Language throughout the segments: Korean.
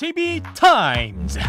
GB 타임즈.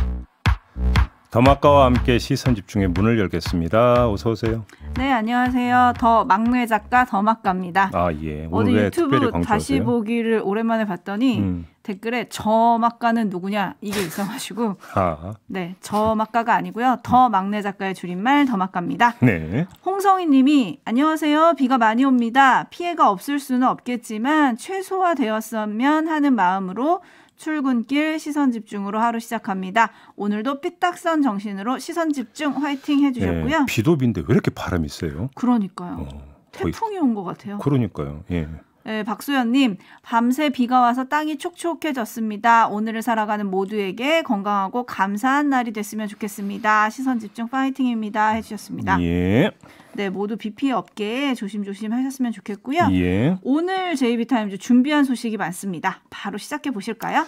더마카와 함께 시선 집중의 문을 열겠습니다. 어서 오세요. 네, 안녕하세요. 더 막내 작가 더마카입니다. 아 예. 오늘 어제 유튜브 다시 보기를 오랜만에 봤더니 음. 댓글에 저막가는 누구냐 이게 있어가지고 아. 네 저막가가 아니고요 더 막내 작가의 줄임말 더막가입니다. 네. 홍성희님이 안녕하세요 비가 많이 옵니다 피해가 없을 수는 없겠지만 최소화되었으면 하는 마음으로 출근길 시선 집중으로 하루 시작합니다. 오늘도 삐딱선 정신으로 시선 집중 화이팅 해주셨고요. 예, 비도 빈데 왜 이렇게 바람이 세요? 그러니까요. 어, 태풍이 온 것 같아요. 그러니까요. 예. 네, 예, 박소연님, 밤새 비가 와서 땅이 촉촉해졌습니다. 오늘을 살아가는 모두에게 건강하고 감사한 날이 됐으면 좋겠습니다. 시선 집중 파이팅입니다. 해주셨습니다. 예. 네, 모두 비 피해 없게 조심조심 하셨으면 좋겠고요. 예. 오늘 제이비타임즈 준비한 소식이 많습니다. 바로 시작해 보실까요?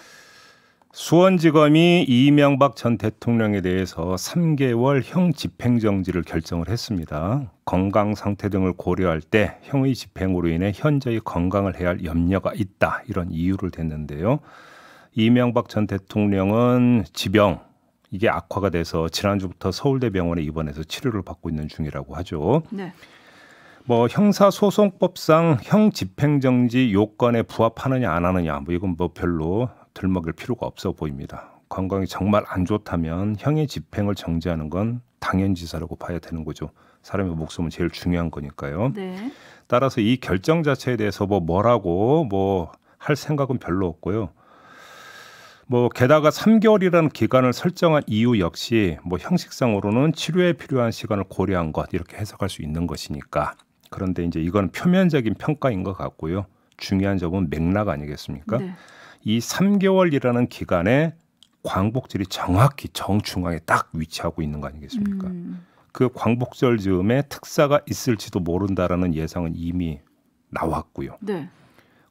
수원지검이 이명박 전 대통령에 대해서 3개월 형 집행정지를 결정을 했습니다. 건강 상태 등을 고려할 때 형의 집행으로 인해 현저히 건강을 해야 할 염려가 있다 이런 이유를 댔는데요. 이명박 전 대통령은 지병 이게 악화가 돼서 지난주부터 서울대병원에 입원해서 치료를 받고 있는 중이라고 하죠. 네. 뭐 형사소송법상 형 집행정지 요건에 부합하느냐 안 하느냐 뭐 이건 뭐 별로 들먹일 필요가 없어 보입니다. 건강이 정말 안 좋다면 형의 집행을 정지하는 건 당연지사라고 봐야 되는 거죠. 사람의 목숨은 제일 중요한 거니까요. 네. 따라서 이 결정 자체에 대해서 뭐 뭐라고 뭐 할 생각은 별로 없고요. 뭐 게다가 3개월이라는 기간을 설정한 이유 역시 뭐 형식상으로는 치료에 필요한 시간을 고려한 것 이렇게 해석할 수 있는 것이니까. 그런데 이제 이건 표면적인 평가인 것 같고요. 중요한 점은 맥락 아니겠습니까? 네. 이 3개월이라는 기간에 광복절이 정확히 정중앙에 딱 위치하고 있는 거 아니겠습니까? 음. 그 광복절 즈음에 특사가 있을지도 모른다라는 예상은 이미 나왔고요. 네.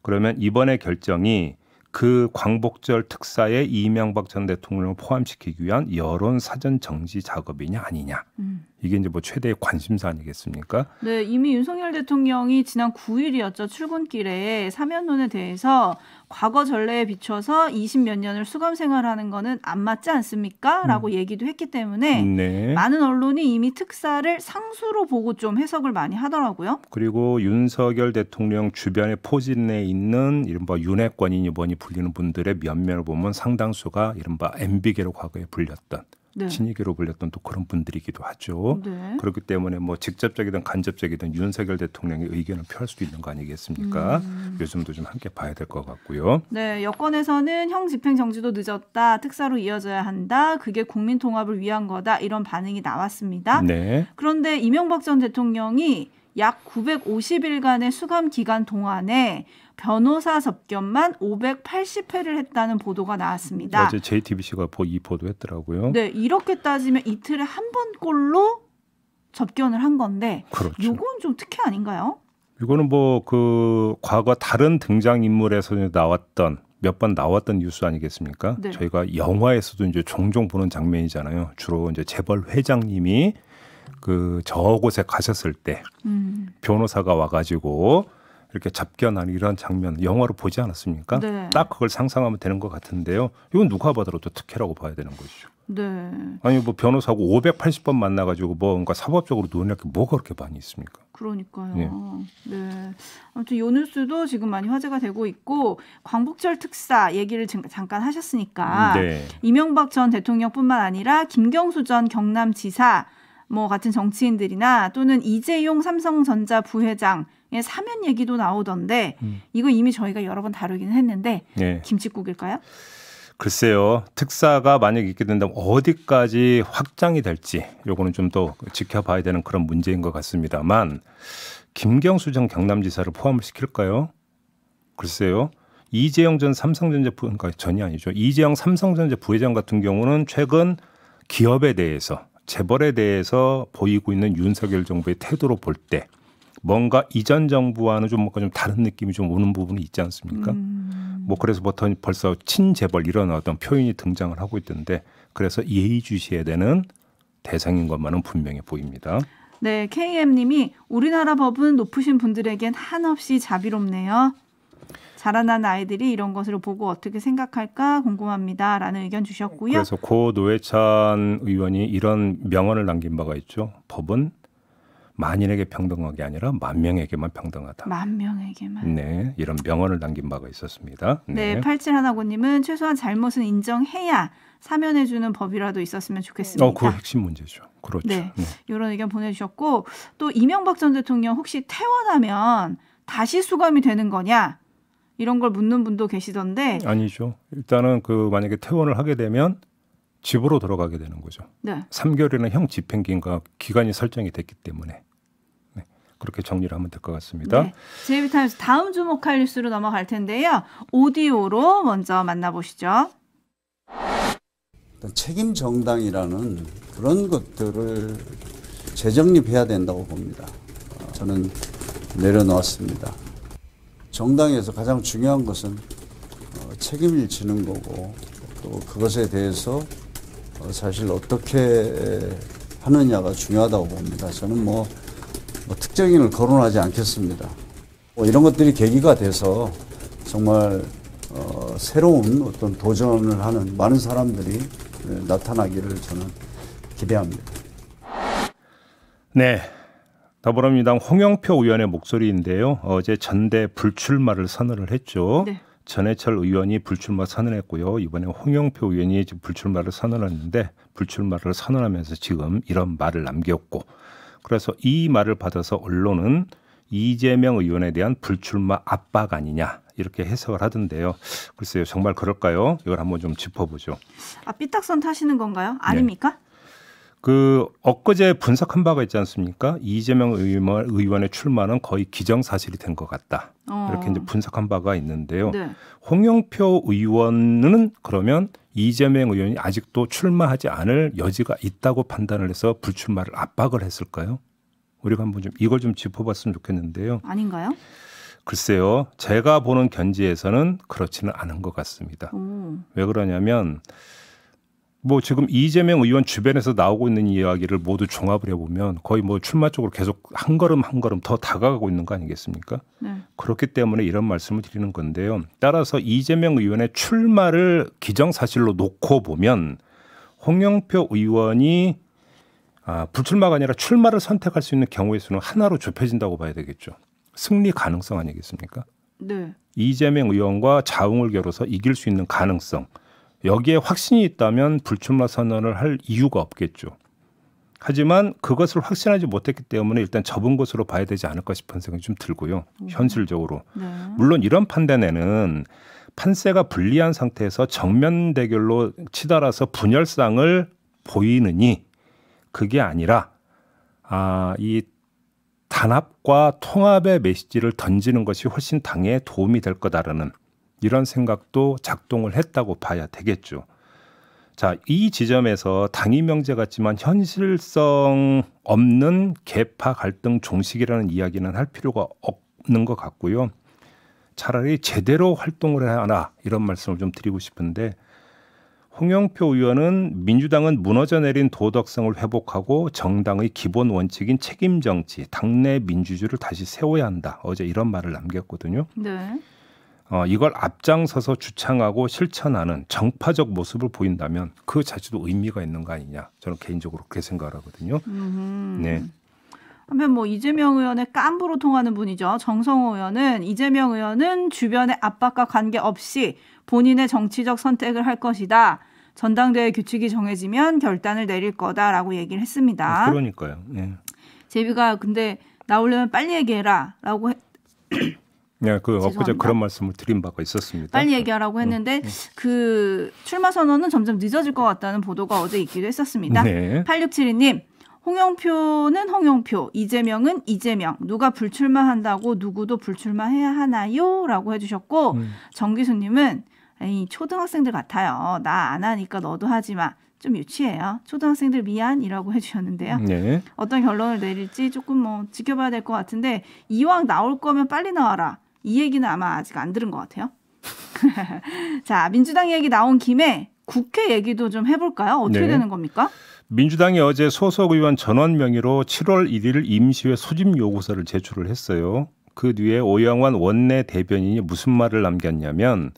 그러면 이번에 결정이 그 광복절 특사에 이명박 전 대통령을 포함시키기 위한 여론 사전 정지 작업이냐 아니냐. 음. 이게 이제 뭐 최대의 관심사 아니겠습니까? 네, 이미 윤석열 대통령이 지난 9일이었죠. 출근길에 사면론에 대해서 과거 전례에 비춰서 20몇 년을 수감 생활하는 거는 안 맞지 않습니까? 음. 라고 음. 얘기도 했기 때문에 네. 많은 언론이 이미 특사를 상수로 보고 좀 해석을 많이 하더라고요. 그리고 윤석열 대통령 주변에 포진에 있는 이른바 윤핵권이니 뭐니 불리는 분들의 면면을 보면 상당수가 이른바 MB계로 과거에 불렸던 네. 친이계로 불렸던 또 그런 분들이기도 하죠. 네. 그렇기 때문에 뭐 직접적이든 간접적이든 윤석열 대통령의 의견을 표할 수도 있는 거 아니겠습니까? 음. 요즘도 좀 함께 봐야 될 것 같고요. 네, 여권에서는 형 집행 정지도 늦었다. 특사로 이어져야 한다. 그게 국민 통합을 위한 거다. 이런 반응이 나왔습니다. 네. 그런데 이명박 전 대통령이 약 950일간의 수감 기간 동안에 변호사 접견만 580회를 했다는 보도가 나왔습니다. 어제 JTBC가 이 보도했더라고요. 네, 이렇게 따지면 이틀에 한 번꼴로 접견을 한 건데 그렇죠. 요건 좀 특혜 아닌가요? 이거는 뭐 그 과거 다른 등장 인물에서 나왔던 몇 번 나왔던 뉴스 아니겠습니까? 네. 저희가 영화에서도 이제 종종 보는 장면이잖아요. 주로 이제 재벌 회장님이 그 저곳에 가셨을 때 음. 변호사가 와가지고 이렇게 잡견하는 이러한 장면 영화로 보지 않았습니까? 네. 딱 그걸 상상하면 되는 것 같은데요. 이건 누가 봐도 특혜라고 봐야 되는 것이죠. 네. 아니 뭐 변호사하고 580번 만나가지고 뭐 그러니까 사법적으로 논의할 게 뭐가 그렇게 많이 있습니까? 그러니까요. 예. 네. 아무튼 요 뉴스도 지금 많이 화제가 되고 있고 광복절 특사 얘기를 잠깐 하셨으니까 음, 네. 이명박 전 대통령뿐만 아니라 김경수 전 경남지사 뭐 같은 정치인들이나 또는 이재용 삼성전자 부회장 예, 사면 얘기도 나오던데 음. 이거 이미 저희가 여러 번다루긴 했는데 예. 김치국일까요? 글쎄요 특사가 만약 있게 된다면 어디까지 확장이 될지 요거는 좀 더 지켜봐야 되는 그런 문제인 것 같습니다만 김경수 전 경남지사를 포함을 시킬까요? 글쎄요 이재영 전 삼성전자 부 그러니까 전이 아니죠 이재영 삼성전자 부회장 같은 경우는 최근 기업에 대해서 재벌에 대해서 보이고 있는 윤석열 정부의 태도로 볼때 뭔가 이전 정부와는 좀 뭔가 좀 다른 느낌이 좀 오는 부분이 있지 않습니까? 음. 뭐 그래서 뭐 벌써 친재벌 이런 어떤 표현이 등장을 하고 있던데 그래서 예의주시해야 되는 대상인 것만은 분명해 보입니다. 네, KM님이 우리나라 법은 높으신 분들에겐 한없이 자비롭네요. 자라난 아이들이 이런 것을 보고 어떻게 생각할까 궁금합니다라는 의견 주셨고요. 그래서 고 노회찬 의원이 이런 명언을 남긴 바가 있죠. 법은 만인에게 평등하게 아니라 만 명에게만 평등하다. 만 명에게만. 네, 이런 명언을 남긴 바가 있었습니다. 네, 팔칠 7하나고님은 최소한 잘못은 인정해야 사면해주는 법이라도 있었으면 좋겠습니다. 어, 그 핵심 문제죠. 그렇죠. 네, 네. 이런 의견 보내주셨고 또 이명박 전 대통령 혹시 퇴원하면 다시 수감이 되는 거냐? 이런 걸 묻는 분도 계시던데 아니죠. 일단은 그 만약에 퇴원을 하게 되면 집으로 돌아가게 되는 거죠. 네. 3개월이나 형 집행기가 기간이 설정이 됐기 때문에 그렇게 정리를 하면 될 것 같습니다. 네. 제이타임스 다음 주목할 뉴스로 넘어갈 텐데요. 오디오로 먼저 만나보시죠. 책임 정당이라는 그런 것들을 재정립해야 된다고 봅니다. 저는 내려놓았습니다. 정당에서 가장 중요한 것은 어, 책임을 지는 거고 또 그것에 대해서 어, 사실 어떻게 하느냐가 중요하다고 봅니다. 저는 뭐뭐 특정인을 거론하지 않겠습니다. 뭐 이런 것들이 계기가 돼서 정말 어, 새로운 어떤 도전을 하는 많은 사람들이 예, 나타나기를 저는 기대합니다. 네. 더불어민주당 홍영표 의원의 목소리인데요. 어제 전대 불출마를 선언을 했죠. 네. 전해철 의원이 불출마 선언했고요. 이번에 홍영표 의원이 불출마를 선언했는데 불출마를 선언하면서 지금 이런 말을 남겼고 그래서 이 말을 받아서 언론은 이재명 의원에 대한 불출마 압박 아니냐 이렇게 해석을 하던데요. 글쎄요, 정말 그럴까요? 이걸 한번 좀 짚어보죠. 아 삐딱선 타시는 건가요? 아닙니까? 네. 그 엊그제 분석한 바가 있지 않습니까? 이재명 의원, 의원의 출마는 거의 기정사실이 된 것 같다. 어. 이렇게 이제 분석한 바가 있는데요. 네. 홍영표 의원은 그러면 이재명 의원이 아직도 출마하지 않을 여지가 있다고 판단을 해서 불출마를 압박을 했을까요? 우리가 한번 좀 이걸 좀 짚어봤으면 좋겠는데요. 아닌가요? 글쎄요, 제가 보는 견지에서는 그렇지는 않은 것 같습니다. 오. 왜 그러냐면 뭐 지금 이재명 의원 주변에서 나오고 있는 이야기를 모두 종합을 해보면 거의 뭐 출마 쪽으로 계속 한 걸음 한 걸음 더 다가가고 있는 거 아니겠습니까? 네. 그렇기 때문에 이런 말씀을 드리는 건데요. 따라서 이재명 의원의 출마를 기정사실로 놓고 보면 홍영표 의원이 아, 불출마가 아니라 출마를 선택할 수 있는 경우의 수는 하나로 좁혀진다고 봐야 되겠죠. 승리 가능성 아니겠습니까? 네. 이재명 의원과 자웅을 겨뤄서 이길 수 있는 가능성. 여기에 확신이 있다면 불출마 선언을 할 이유가 없겠죠. 하지만 그것을 확신하지 못했기 때문에 일단 접은 것으로 봐야 되지 않을까 싶은 생각이 좀 들고요. 음. 현실적으로. 네. 물론 이런 판단에는 판세가 불리한 상태에서 정면 대결로 치달아서 분열상을 보이느니 그게 아니라 아, 이 단합과 통합의 메시지를 던지는 것이 훨씬 당에 도움이 될 거다라는 이런 생각도 작동을 했다고 봐야 되겠죠. 자, 이 지점에서 당위 명제 같지만 현실성 없는 계파 갈등 종식이라는 이야기는 할 필요가 없는 것 같고요. 차라리 제대로 활동을 해야 하나 이런 말씀을 좀 드리고 싶은데 홍영표 의원은 민주당은 무너져 내린 도덕성을 회복하고 정당의 기본 원칙인 책임 정치, 당내 민주주의를 다시 세워야 한다. 어제 이런 말을 남겼거든요. 네. 어, 이걸 앞장서서 주창하고 실천하는 정파적 모습을 보인다면 그 자체도 의미가 있는 거 아니냐 저는 개인적으로 그렇게 생각을 하거든요. 음 네. 하면 뭐 이재명 의원의 깐부로 통하는 분이죠. 정성호 의원은 이재명 의원은 주변의 압박과 관계없이 본인의 정치적 선택을 할 것이다. 전당대회 규칙이 정해지면 결단을 내릴 거다라고 얘기를 했습니다. 아, 그러니까요. 예. 네. 제비가 근데 나오려면 빨리 얘기해라라고 네, 그죄 엊그제 그런 말씀을 드린 바가 있었습니다. 빨리 얘기하라고 음, 했는데 음, 음. 그 출마 선언은 점점 늦어질 것 같다는 보도가 어제 있기도 했었습니다. 네. 8672님. 홍영표는 홍영표, 이재명은 이재명. 누가 불출마한다고 누구도 불출마해야 하나요? 라고 해주셨고 음. 정기수님은 에이 초등학생들 같아요. 나 안 하니까 너도 하지 마. 좀 유치해요. 초등학생들 미안이라고 해주셨는데요. 네. 어떤 결론을 내릴지 조금 뭐 지켜봐야 될 것 같은데 이왕 나올 거면 빨리 나와라. 이 얘기는 아마 아직 안 들은 것 같아요. 자, 민주당 얘기 나온 김에 국회 얘기도 좀 해볼까요? 어떻게 네. 되는 겁니까? 민주당이 어제 소속 의원 전원 명의로 7월 1일 임시회 소집 요구서를 제출을 했어요. 그 뒤에 오영환 원내 대변인이 무슨 말을 남겼냐면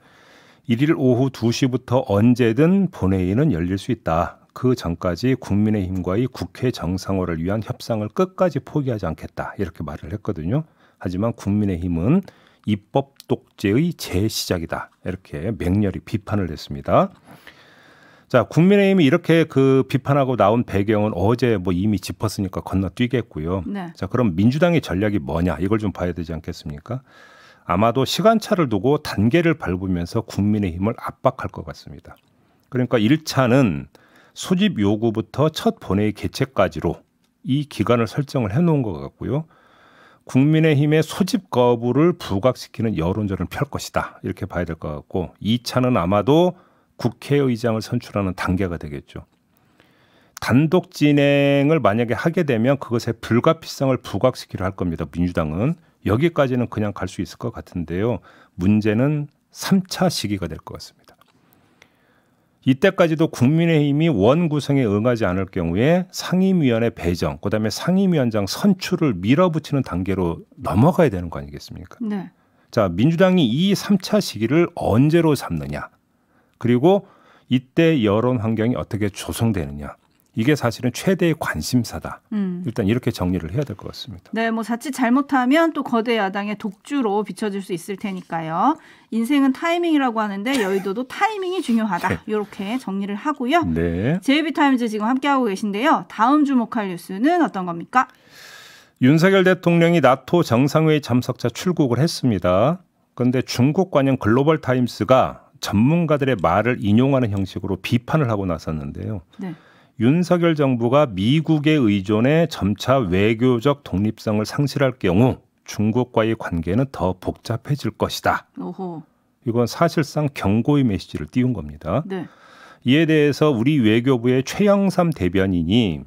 1일 오후 2시부터 언제든 본회의는 열릴 수 있다. 그 전까지 국민의힘과의 국회 정상화를 위한 협상을 끝까지 포기하지 않겠다. 이렇게 말을 했거든요. 하지만 국민의힘은 입법 독재의 재시작이다. 이렇게 맹렬히 비판을 했습니다. 자, 국민의힘이 이렇게 그 비판하고 나온 배경은 어제 뭐 이미 짚었으니까 건너뛰겠고요. 네. 자, 그럼 민주당의 전략이 뭐냐? 이걸 좀 봐야 되지 않겠습니까? 아마도 시간차를 두고 단계를 밟으면서 국민의힘을 압박할 것 같습니다. 그러니까 1차는 소집 요구부터 첫 본회의 개최까지로 이 기간을 설정을 해 놓은 것 같고요. 국민의힘의 소집 거부를 부각시키는 여론전을 펼 것이다. 이렇게 봐야 될 것 같고 2차는 아마도 국회의장을 선출하는 단계가 되겠죠. 단독 진행을 만약에 하게 되면 그것의 불가피성을 부각시키려 할 겁니다. 민주당은 여기까지는 그냥 갈 수 있을 것 같은데요. 문제는 3차 시기가 될 것 같습니다. 이때까지도 국민의힘이 원 구성에 응하지 않을 경우에 상임위원회 배정, 그다음에 상임위원장 선출을 밀어붙이는 단계로 넘어가야 되는 거 아니겠습니까? 네. 자, 민주당이 이 3차 시기를 언제로 삼느냐. 그리고 이때 여론 환경이 어떻게 조성되느냐. 이게 사실은 최대의 관심사다. 음. 일단 이렇게 정리를 해야 될 것 같습니다. 네, 뭐 자칫 잘못하면 또 거대 야당의 독주로 비춰질 수 있을 테니까요. 인생은 타이밍이라고 하는데 여의도도 타이밍이 중요하다. 이렇게 네. 정리를 하고요. 네. 제이비타임즈 지금 함께하고 계신데요. 다음 주목할 뉴스는 어떤 겁니까? 윤석열 대통령이 나토 정상회의 참석자 출국을 했습니다. 그런데 중국 관영 글로벌 타임스가 전문가들의 말을 인용하는 형식으로 비판을 하고 나섰는데요. 네. 윤석열 정부가 미국의 의존에 점차 외교적 독립성을 상실할 경우 중국과의 관계는 더 복잡해질 것이다. 오호. 이건 사실상 경고의 메시지를 띄운 겁니다. 네. 이에 대해서 우리 외교부의 최영삼 대변인이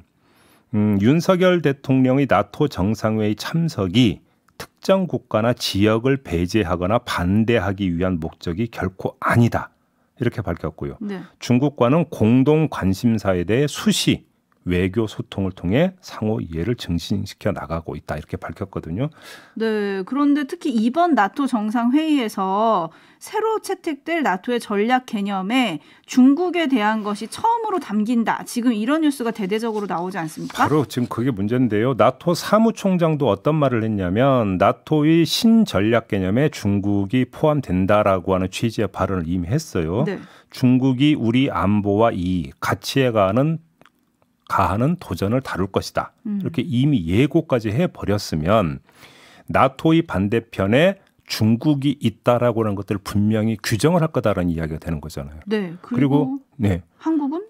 음, 윤석열 대통령의 나토 정상회의 참석이 특정 국가나 지역을 배제하거나 반대하기 위한 목적이 결코 아니다. 이렇게 밝혔고요. 네. 중국과는 공동 관심사에 대해 수시 외교 소통을 통해 상호 이해를 증진시켜 나가고 있다 이렇게 밝혔거든요. 네, 그런데 특히 이번 나토 정상 회의에서 새로 채택될 나토의 전략 개념에 중국에 대한 것이 처음으로 담긴다. 지금 이런 뉴스가 대대적으로 나오지 않습니까? 바로 지금 그게 문제인데요. 나토 사무총장도 어떤 말을 했냐면 나토의 신전략 개념에 중국이 포함된다라고 하는 취지의 발언을 이미 했어요. 네. 중국이 우리 안보와 이 가치에 관한 가하는 도전을 다룰 것이다. 음. 이렇게 이미 예고까지 해버렸으면 나토의 반대편에 중국이 있다라고 하는 것들을 분명히 규정을 할 거다라는 이야기가 되는 거잖아요. 네. 그리고, 그리고 네. 한국은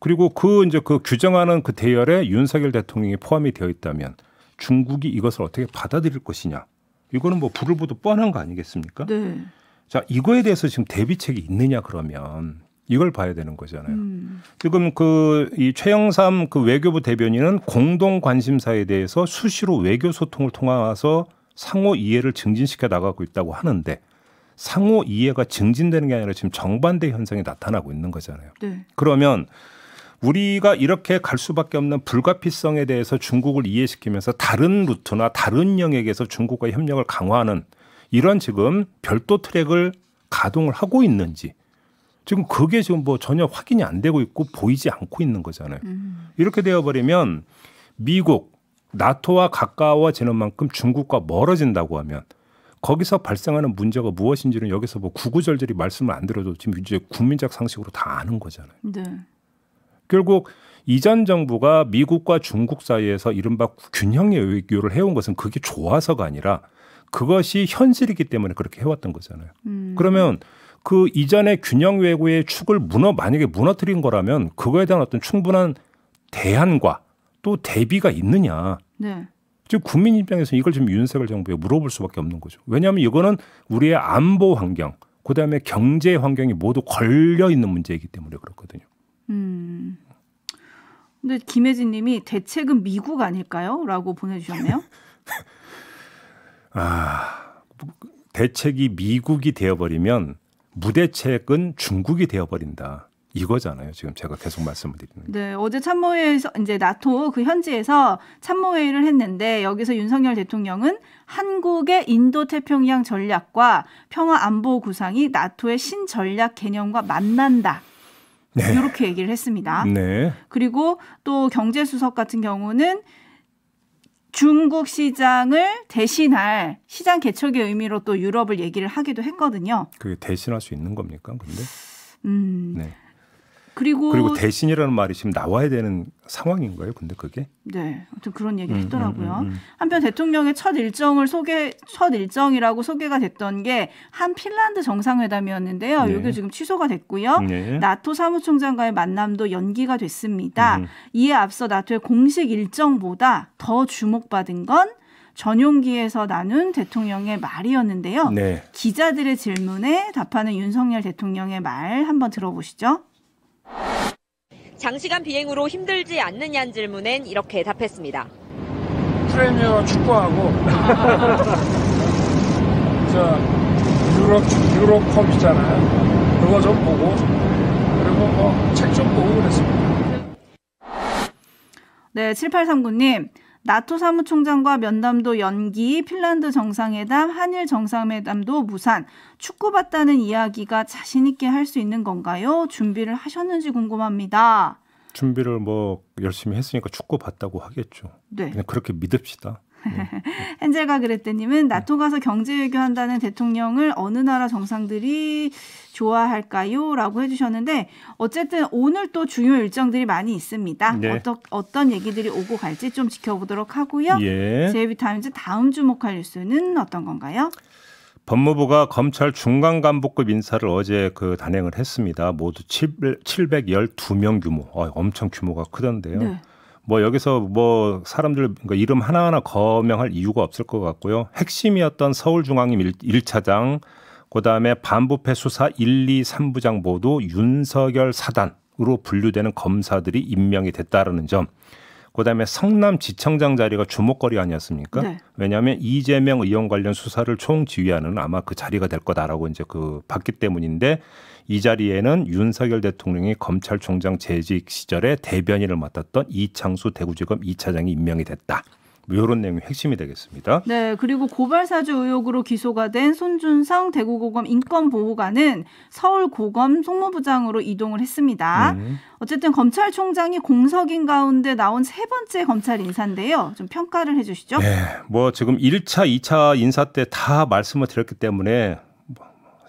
그리고 그 이제 그 규정하는 그 대열에 윤석열 대통령이 포함이 되어 있다면 중국이 이것을 어떻게 받아들일 것이냐. 이거는 뭐 불을 보도 뻔한 거 아니겠습니까? 네. 자, 이거에 대해서 지금 대비책이 있느냐 그러면 이걸 봐야 되는 거잖아요. 음. 지금 그 이 최영삼 그 외교부 대변인은 공동 관심사에 대해서 수시로 외교 소통을 통해서 상호 이해를 증진시켜 나가고 있다고 하는데 상호 이해가 증진되는 게 아니라 지금 정반대 현상이 나타나고 있는 거잖아요. 네. 그러면 우리가 이렇게 갈 수밖에 없는 불가피성에 대해서 중국을 이해시키면서 다른 루트나 다른 영역에서 중국과 협력을 강화하는 이런 지금 별도 트랙을 가동을 하고 있는지 지금 그게 지금 뭐 전혀 확인이 안 되고 있고 보이지 않고 있는 거잖아요. 음. 이렇게 되어버리면 미국, 나토와 가까워지는 만큼 중국과 멀어진다고 하면 거기서 발생하는 문제가 무엇인지는 여기서 뭐 구구절절히 말씀을 안 드려도 지금 이제 국민적 상식으로 다 아는 거잖아요. 네. 결국 이전 정부가 미국과 중국 사이에서 이른바 균형 의 외교를 해온 것은 그게 좋아서가 아니라 그것이 현실이기 때문에 그렇게 해왔던 거잖아요. 음. 그러면 그 이전의 균형 외교의 축을 무너 만약에 무너뜨린 거라면 그거에 대한 어떤 충분한 대안과 또 대비가 있느냐. 네. 즉 국민 입장에서 이걸 지금 윤석열 정부에 물어볼 수밖에 없는 거죠. 왜냐하면 이거는 우리의 안보 환경, 그다음에 경제 환경이 모두 걸려 있는 문제이기 때문에 그렇거든요. 음. 근데 김혜진 님이 대책은 미국 아닐까요? 라고 보내주셨네요. 아, 대책이 미국이 되어버리면 무대책은 중국이 되어버린다. 이거잖아요. 지금 제가 계속 말씀을 드리는. 네, 어제 참모회에서 이제 나토 그 현지에서 참모회의를 했는데 여기서 윤석열 대통령은 한국의 인도 태평양 전략과 평화 안보 구상이 나토의 신전략 개념과 만난다. 네. 이렇게 얘기를 했습니다. 네. 그리고 또 경제수석 같은 경우는 중국 시장을 대신할 시장 개척의 의미로 또 유럽을 얘기를 하기도 했거든요. 그게 대신할 수 있는 겁니까? 근데 음, 네. 그리고, 그리고 대신이라는 말이 지금 나와야 되는 상황인가요? 근데 그게 네, 아무튼 그런 얘기 음, 했더라고요. 음, 음, 음, 한편 대통령의 첫 일정을 소개 첫 일정이라고 소개가 됐던 게 한 핀란드 정상회담이었는데요. 네. 이게 지금 취소가 됐고요. 네. 나토 사무총장과의 만남도 연기가 됐습니다. 음, 음. 이에 앞서 나토의 공식 일정보다 더 주목받은 건 전용기에서 나눈 대통령의 말이었는데요. 네. 기자들의 질문에 답하는 윤석열 대통령의 말 한번 들어보시죠. 장시간 비행으로 힘들지 않느냐는 질문엔 이렇게 답했습니다. 프리미어 축구하고 저 유럽 유럽컵 있잖아요. 그거 좀 보고 그리고 뭐책좀 보고 그랬습니다. 네, 7839님. 나토 사무총장과 면담도 연기, 핀란드 정상회담, 한일 정상회담도 무산, 축구받다는 이야기가 자신있게 할 수 있는 건가요? 준비를 하셨는지 궁금합니다. 준비를 뭐 열심히 했으니까 축구받다고 하겠죠. 네. 그냥 그렇게 믿읍시다. 네. 헨젤과 그레테님은 네. 나토 가서 경제 외교한다는 대통령을 어느 나라 정상들이 좋아할까요? 라고 해주셨는데 어쨌든 오늘 또 중요 일정들이 많이 있습니다. 네. 어떠, 어떤 얘기들이 오고 갈지 좀 지켜보도록 하고요. 예. 제이비타임즈 다음 주목할 뉴스는 어떤 건가요? 법무부가 검찰 중간 간부급 인사를 어제 그 단행을 했습니다. 모두 7, 712명 규모. 어, 엄청 규모가 크던데요. 네. 뭐 여기서 뭐 사람들 그러니까 이름 하나하나 거명할 이유가 없을 것 같고요. 핵심이었던 서울중앙임 일차장 그다음에 반부패 수사 1, 2, 3부장 모두 윤석열 사단으로 분류되는 검사들이 임명이 됐다라는 점. 그다음에 성남지청장 자리가 주목거리 아니었습니까? 네. 왜냐하면 이재명 의원 관련 수사를 총 지휘하는 아마 그 자리가 될 거다라고 이제 그 봤기 때문인데 이 자리에는 윤석열 대통령이 검찰총장 재직 시절에 대변인을 맡았던 이창수 대구지검 이차장이 임명이 됐다. 이런 뭐 내용이 핵심이 되겠습니다. 네, 그리고 고발사주 의혹으로 기소가 된 손준성 대구고검 인권보호관은 서울고검 송무부장으로 이동을 했습니다. 음. 어쨌든 검찰총장이 공석인 가운데 나온 세 번째 검찰 인사인데요. 좀 평가를 해주시죠. 네, 뭐 지금 1차, 2차 인사 때 다 말씀을 드렸기 때문에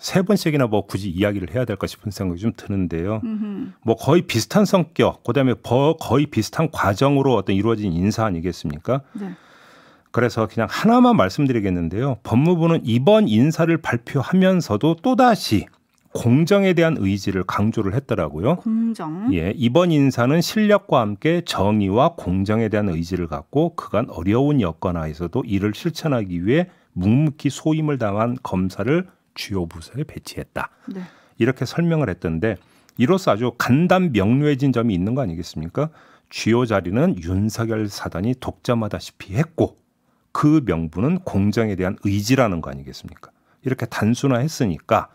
세 번씩이나 뭐 굳이 이야기를 해야 될까 싶은 생각이 좀 드는데요. 음흠. 뭐 거의 비슷한 성격, 그다음에 거의 비슷한 과정으로 어떤 이루어진 인사 아니겠습니까? 네. 그래서 그냥 하나만 말씀드리겠는데요. 법무부는 이번 인사를 발표하면서도 또다시 공정에 대한 의지를 강조를 했더라고요. 공정. 예, 이번 인사는 실력과 함께 정의와 공정에 대한 의지를 갖고 그간 어려운 여건 하에서도 이를 실천하기 위해 묵묵히 소임을 당한 검사를 주요 부서에 배치했다. 네. 이렇게 설명을 했던데 이로써 아주 간단 명료해진 점이 있는 거 아니겠습니까? 주요 자리는 윤석열 사단이 독점하다시피 했고 그 명분은 공정에 대한 의지라는 거 아니겠습니까? 이렇게 단순화했으니까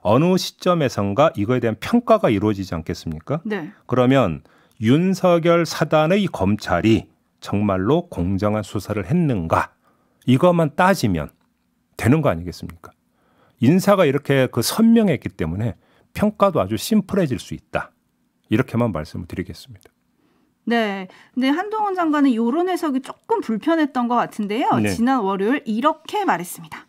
어느 시점에선가 이거에 대한 평가가 이루어지지 않겠습니까? 네. 그러면 윤석열 사단의 검찰이 정말로 공정한 수사를 했는가? 이것만 따지면 되는 거 아니겠습니까? 인사가 이렇게 그 선명했기 때문에 평가도 아주 심플해질 수 있다. 이렇게만 말씀을 드리겠습니다. 네. 근데 한동훈 장관은 이런 해석이 조금 불편했던 것 같은데요. 네. 지난 월요일 이렇게 말했습니다.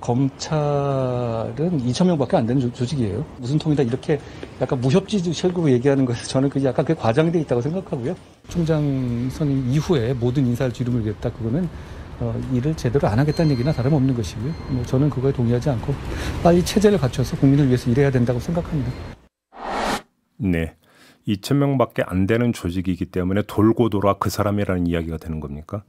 검찰은 2천 명밖에 안 되는 조직이에요. 무슨 통이다 이렇게 약간 무협지 철구로 얘기하는 것에 저는 그 약간 그 과장돼 있다고 생각하고요. 총장 선임 이후에 모든 인사를 뒤름을 겠다 그거는 어, 일을 제대로 안 하겠다는 얘기나 다름없는 것이고요. 뭐 저는 그거에 동의하지 않고 빨리 체제를 갖춰서 국민을 위해서 일해야 된다고 생각합니다. 네. 2 0명밖에안 되는 조직이기 때문에 돌고 돌아 그 사람이라는 이야기가 되는 겁니까?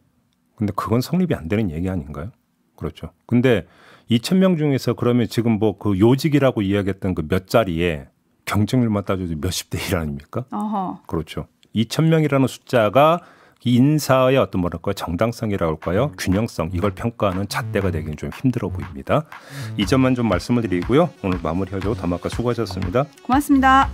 근데 그건 성립이 안 되는 얘기 아닌가요? 그렇죠. 근데 2 0명 중에서 그러면 지금 뭐 그 요직이라고 이야기했던 그 몇 자리에 경쟁률만 따져도 몇십 대 일 아닙니까? 어허. 그렇죠. 2 0명이라는 숫자가 인사의 어떤 뭐랄까 정당성이라고 할까요 음. 균형성 이걸 평가하는 잣대가 음. 되기는 좀 힘들어 보입니다. 음. 이 점만 좀 말씀을 드리고요 오늘 마무리하려고 담아 수고하셨습니다. 고맙습니다.